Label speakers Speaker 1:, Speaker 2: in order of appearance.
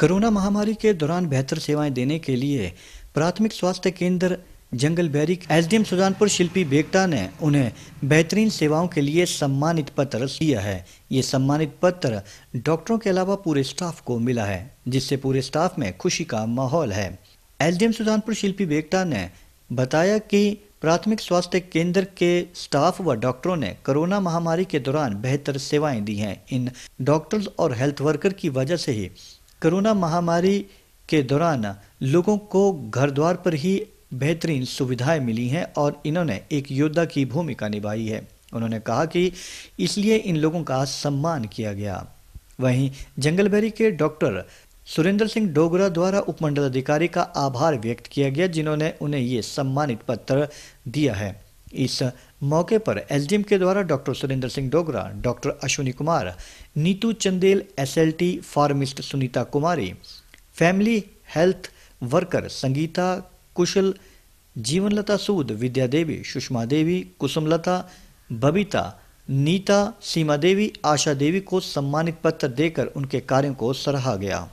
Speaker 1: corona महामारी के दौरान बेहतर सेवाएं देने के लिए प्राथमिक स्वास्थ्य केंद्र जंगल बैरी एसडीएम सुजानपुर शिल्पी बेगटा ने उन्हें बेहतरीन सेवाओं के लिए सम्मानित पत्र दिया है ये सम्मानित पत्र डॉक्टरों के अलावा पूरे स्टाफ को मिला है जिससे पूरे स्टाफ में खुशी का माहौल है एसडीएम सुजानपुर शिल्पी बेगटा ने बताया कि प्राथमिक स्वास्थ्य केंद्र के स्टाफ व डॉक्टरों ने कोरोना महामारी के दौरान बेहतर सेवाएं दी हैं इन डॉक्टर्स और हेल्थ वर्कर की वजह से ही कोरोना महामारी के दौरान लोगों को घर द्वार पर ही बेहतरीन सुविधाएं मिली हैं और इन्होंने एक योद्धा की भूमिका निभाई है उन्होंने कहा कि इसलिए इन लोगों का सम्मान किया गया वहीं जंगलबेरी के डॉक्टर सुरेंद्र सिंह डोगरा द्वारा उपमंडल अधिकारी का आभार व्यक्त किया गया जिन्होंने उन्हें ये सम्मानित पत्र दिया है इस मौके पर एसडीएम के द्वारा doctor Surendra Singh Dogra doctor Ashwini Kumar Neetu Chandel SLT pharmacist Sunita Kumari family health worker Sangeeta Kushal Jeevanlata Sood Vidya Devi Sushma Devi Kusumlata Babita Neeta Seema Devi Asha Devi को सम्मानित पत्र देकर उनके कार्यों को सराहा गया